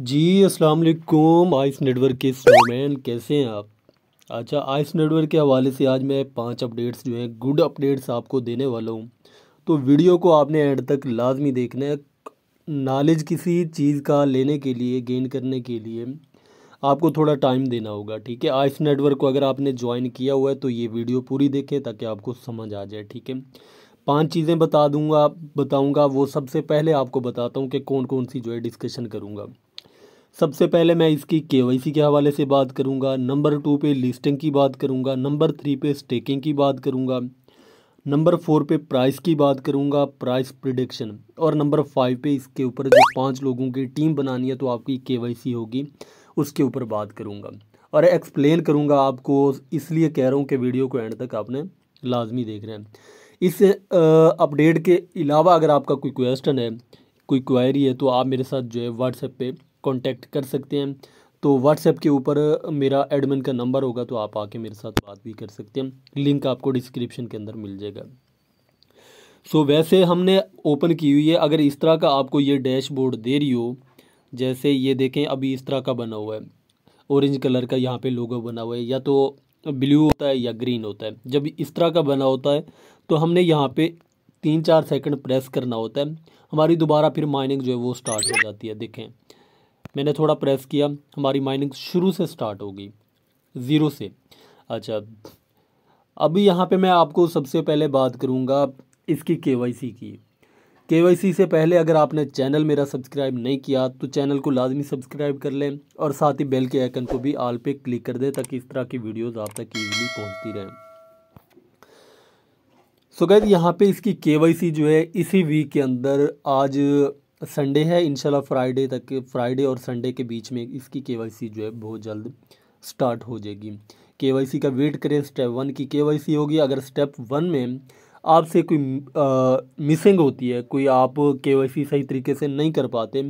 जी अस्सलाम वालेकुम ice network के स्नोमैन कैसे हैं आप अच्छा आइस नेटवर्क के हवाले से आज मैं पांच अपडेट्स जो हैं गुड अपडेट्स आपको देने वाला हूं तो वीडियो को आपने एंड तक लाजमी देखना है नॉलेज किसी चीज़ का लेने के लिए गेन करने के लिए आपको थोड़ा टाइम देना होगा ठीक है आइस नेटवर्क को अगर आपने ज्वाइन किया हुआ है तो ये वीडियो पूरी देखें ताकि आपको समझ आ जाए ठीक है पांच चीज़ें बता दूंगा बताऊंगा वो सबसे पहले आपको बताता हूँ कि कौन कौन सी जो है डिस्कशन करूँगा सबसे पहले मैं इसकी केवाईसी के हवाले से बात करूंगा नंबर टू पे लिस्टिंग की बात करूंगा नंबर थ्री पे स्टेकिंग की बात करूंगा नंबर फोर पे प्राइस की बात करूंगा प्राइस प्रिडिक्शन और नंबर फाइव पे इसके ऊपर जो पांच लोगों की टीम बनानी है तो आपकी केवाईसी होगी उसके ऊपर बात करूंगा और एक्सप्लेन करूंगा आपको इसलिए कह रहा हूँ कि वीडियो को एंड तक आपने लाजमी देख रहे हैं इस अपडेट के अलावा अगर आपका कोई क्वेश्चन है कोई क्वायरी है तो आप मेरे साथ जो है व्हाट्सएप पर कॉन्टैक्ट कर सकते हैं तो व्हाट्सएप के ऊपर मेरा एडमिन का नंबर होगा तो आप आके मेरे साथ बात भी कर सकते हैं लिंक आपको डिस्क्रिप्शन के अंदर मिल जाएगा सो so, वैसे हमने ओपन की हुई है अगर इस तरह का आपको ये डैशबोर्ड दे रही हो जैसे ये देखें अभी इस तरह का बना हुआ है ऑरेंज कलर का यहाँ पे लोगो बना हुआ है या तो ब्लू होता है या ग्रीन होता है जब इस तरह का बना होता है तो हमने यहाँ पे तीन चार सेकंड प्रेस करना होता है हमारी दोबारा फिर माइनिंग जो है वो स्टार्ट हो जाती है देखें मैंने थोड़ा प्रेस किया हमारी माइनिंग शुरू से स्टार्ट होगी ज़ीरो से अच्छा अभी यहाँ पे मैं आपको सबसे पहले बात करूँगा इसकी केवाईसी की केवाईसी से पहले अगर आपने चैनल मेरा सब्सक्राइब नहीं किया तो चैनल को लाजमी सब्सक्राइब कर लें और साथ ही बेल के आइकन को भी आल पे क्लिक कर दें ताकि इस तरह की वीडियोस आप तक ईजिली पहुंचती रहें सो गैद यहाँ पे इसकी केवाईसी जो है इसी वीक के अंदर आज संडे है इनशाला फ्राइडे तक फ्राइडे और संडे के बीच में इसकी के जो है बहुत जल्द स्टार्ट हो जाएगी के का वेट करें स्टेप वन की के होगी अगर स्टेप वन में आपसे कोई मिसिंग होती है कोई आप के सही तरीके से नहीं कर पाते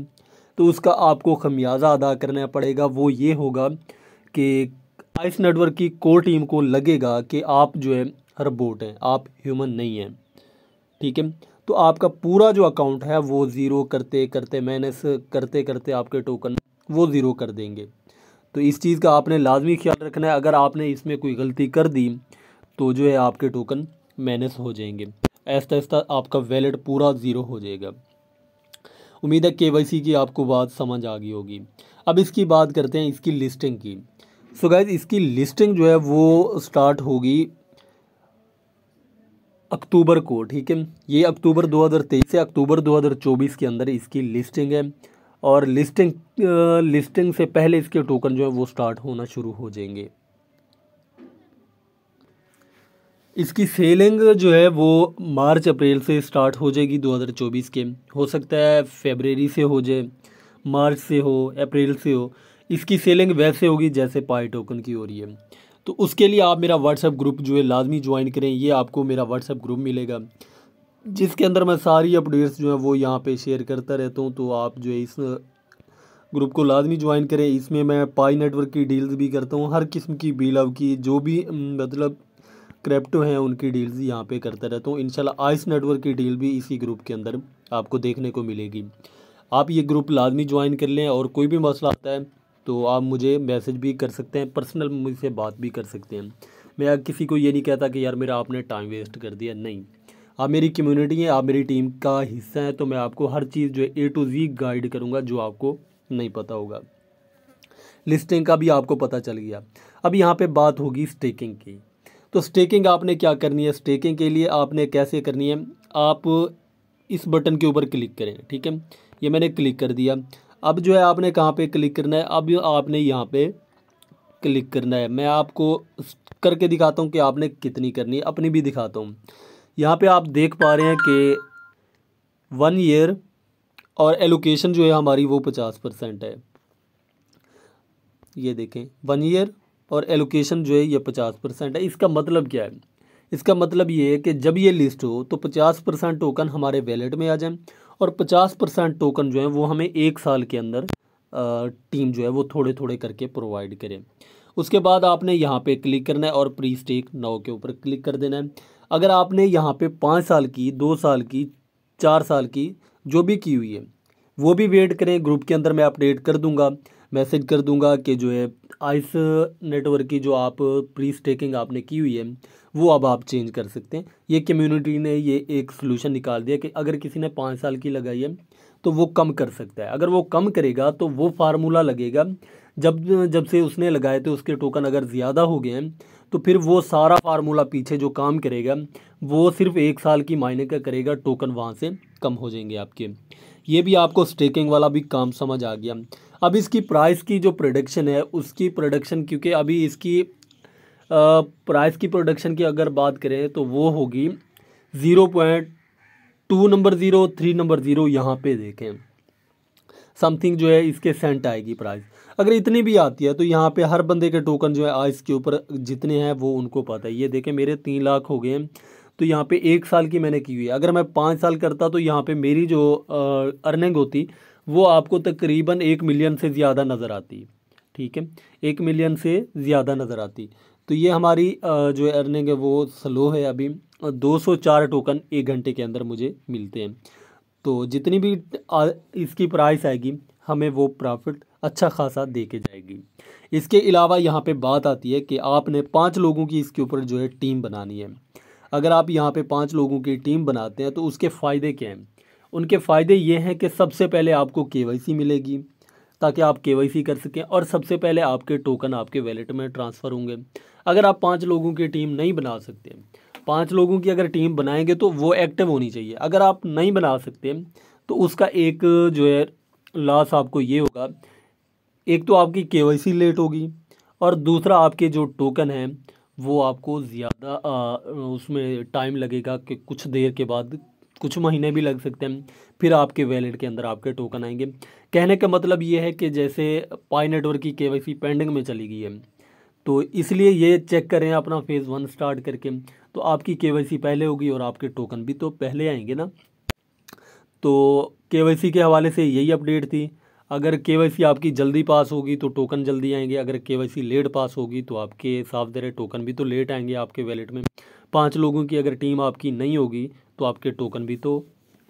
तो उसका आपको खमियाजा अदा करना पड़ेगा वो ये होगा कि आइस नेटवर्क की कोर टीम को लगेगा कि आप जो है रबोट हैं आप ह्यूमन नहीं हैं ठीक है तो आपका पूरा जो अकाउंट है वो ज़ीरो करते करते माइनस करते करते आपके टोकन वो ज़ीरो कर देंगे तो इस चीज़ का आपने लाजमी ख्याल रखना है अगर आपने इसमें कोई गलती कर दी तो जो है आपके टोकन माइनस हो जाएंगे ऐसा ऐसा आपका वैलेट पूरा ज़ीरो हो जाएगा उम्मीद है के की आपको बात समझ आ गई होगी अब इसकी बात करते हैं इसकी लिस्टिंग की सो so गैज़ इसकी लिस्टिंग जो है वो स्टार्ट होगी अक्टूबर को ठीक है ये अक्टूबर 2023 से अक्टूबर 2024 के अंदर इसकी लिस्टिंग है और लिस्टिंग लिस्टिंग से पहले इसके टोकन जो है वो स्टार्ट होना शुरू हो जाएंगे इसकी सेलिंग जो है वो मार्च अप्रैल से स्टार्ट हो जाएगी 2024 के हो सकता है फेबररी से हो जाए मार्च से हो अप्रैल से हो इसकी सेलिंग वैसे होगी जैसे पाई टोकन की हो रही है तो उसके लिए आप मेरा व्हाट्सएप ग्रुप जो है लाजमी ज्वाइन करें ये आपको मेरा व्हाट्सएप ग्रुप मिलेगा जिसके अंदर मैं सारी अपडेट्स जो है वो यहाँ पे शेयर करता रहता हूँ तो आप जो है इस ग्रुप को लाजमी ज्वाइन करें इसमें मैं पाई नेटवर्क की डील्स भी करता हूँ हर किस्म की बी लव की जो भी मतलब क्रिप्टो हैं उनकी डील्स यहाँ पे करता रहता हूँ इनशाला आइस नेटवर्क की डील भी इसी ग्रुप के अंदर आपको देखने को मिलेगी आप ये ग्रुप लाजमी ज्वाइन कर लें और कोई भी मसला आता है तो आप मुझे मैसेज भी कर सकते हैं पर्सनल मुझसे बात भी कर सकते हैं मैं किसी को ये नहीं कहता कि यार मेरा आपने टाइम वेस्ट कर दिया नहीं आप मेरी कम्युनिटी हैं आप मेरी टीम का हिस्सा हैं तो मैं आपको हर चीज़ जो है ए टू जी गाइड करूँगा जो आपको नहीं पता होगा लिस्टिंग का भी आपको पता चल गया अब यहाँ पे बात होगी स्टेकिंग की तो स्टेकिंग आपने क्या करनी है स्टेकिंग के लिए आपने कैसे करनी है आप इस बटन के ऊपर क्लिक करें ठीक है ये मैंने क्लिक कर दिया अब जो है आपने कहाँ पे क्लिक करना है अब आपने यहाँ पे क्लिक करना है मैं आपको करके दिखाता हूँ कि आपने कितनी करनी है अपनी भी दिखाता हूँ यहाँ पे आप देख पा रहे हैं कि वन ईयर और एलोकेशन जो है हमारी वो पचास परसेंट है ये देखें वन ईयर और एलोकेशन जो है ये पचास परसेंट है इसका मतलब क्या है इसका मतलब ये है कि जब ये लिस्ट हो तो पचास परसेंट टोकन हमारे वैलेट में आ जाएं और पचास परसेंट टोकन जो है वो हमें एक साल के अंदर टीम जो है वो थोड़े थोड़े करके प्रोवाइड करें उसके बाद आपने यहाँ पे क्लिक करना है और प्री स्टेक नाव के ऊपर क्लिक कर देना है अगर आपने यहाँ पे पाँच साल की दो साल की चार साल की जो भी की हुई है वो भी वेट करें ग्रुप के अंदर मैं अपडेट कर दूँगा मैसेज कर दूंगा कि जो है आइस नेटवर्क की जो आप प्री स्टेकिंग आपने की हुई है वो अब आप चेंज कर सकते हैं ये कम्युनिटी ने ये एक सोल्यूशन निकाल दिया कि अगर किसी ने पाँच साल की लगाई है तो वो कम कर सकता है अगर वो कम करेगा तो वो फार्मूला लगेगा जब जब से उसने लगाए थे उसके टोकन अगर ज़्यादा हो गए हैं तो फिर वो सारा फार्मूला पीछे जो काम करेगा वो सिर्फ एक साल की मायने का करेगा टोकन वहाँ से कम हो जाएंगे आपके ये भी आपको स्टेकिंग वाला भी काम समझ आ गया अब इसकी प्राइस की जो प्रोडक्शन है उसकी प्रोडक्शन क्योंकि अभी इसकी प्राइस की प्रोडक्शन की अगर बात करें तो वो होगी zero point two number zero three number zero यहाँ पे देखें समथिंग जो है इसके सेंट आएगी प्राइस अगर इतनी भी आती है तो यहाँ पे हर बंदे के टोकन जो है आइस के ऊपर जितने हैं वो उनको पता है ये देखें मेरे तीन लाख हो गए तो यहाँ पे एक साल की मैंने की हुई है अगर मैं पाँच साल करता तो यहाँ पे मेरी जो अर्निंग होती वो आपको तकरीबन एक मिलियन से ज़्यादा नज़र आती ठीक है एक मिलियन से ज़्यादा नज़र आती तो ये हमारी जो अर्निंग है वो स्लो है अभी सौ 204 टोकन एक घंटे के अंदर मुझे मिलते हैं तो जितनी भी इसकी प्राइस आएगी हमें वो प्रॉफिट अच्छा खासा दे के जाएगी इसके अलावा यहाँ पे बात आती है कि आपने पाँच लोगों की इसके ऊपर जो है टीम बनानी है अगर आप यहाँ पे पाँच लोगों की टीम बनाते हैं तो उसके फ़ायदे क्या हैं उनके फ़ायदे ये हैं कि सबसे पहले आपको के मिलेगी ताकि आप के कर सकें और सबसे पहले आपके टोकन आपके वैलेट में ट्रांसफ़र होंगे अगर आप पाँच लोगों की टीम नहीं बना सकते पाँच लोगों की अगर टीम बनाएंगे तो वो एक्टिव होनी चाहिए अगर आप नहीं बना सकते तो उसका एक जो है लॉस आपको ये होगा एक तो आपकी के लेट होगी और दूसरा आपके जो टोकन हैं वो आपको ज़्यादा उसमें टाइम लगेगा कि कुछ देर के बाद कुछ महीने भी लग सकते हैं फिर आपके वैलेट के अंदर आपके टोकन आएंगे कहने का मतलब ये है कि जैसे पाई नेटवर्क की के पेंडिंग में चली गई है तो इसलिए ये चेक करें अपना फेज़ वन स्टार्ट करके तो आपकी के पहले होगी और आपके टोकन भी तो पहले आएंगे ना तो के के हवाले से यही अपडेट थी अगर के आपकी जल्दी पास होगी तो टोकन जल्दी आएंगे अगर के लेट पास होगी तो आपके साफ दर टोकन भी तो लेट आएंगे आपके वैलेट में पाँच लोगों की अगर टीम आपकी नहीं होगी तो आपके टोकन भी तो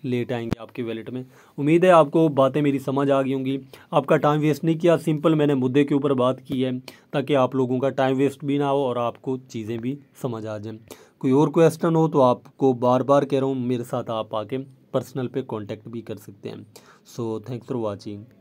लेट आएंगे आपके वैलेट में उम्मीद है आपको बातें मेरी समझ आ गई होंगी आपका टाइम वेस्ट नहीं किया सिंपल मैंने मुद्दे के ऊपर बात की है ताकि आप लोगों का टाइम वेस्ट भी ना हो और आपको चीज़ें भी समझ आ जाएं कोई और क्वेश्चन हो तो आपको बार बार कह रहा हूँ मेरे साथ आप आके पर्सनल पे कांटेक्ट भी कर सकते हैं सो थैंक्स फॉर वॉचिंग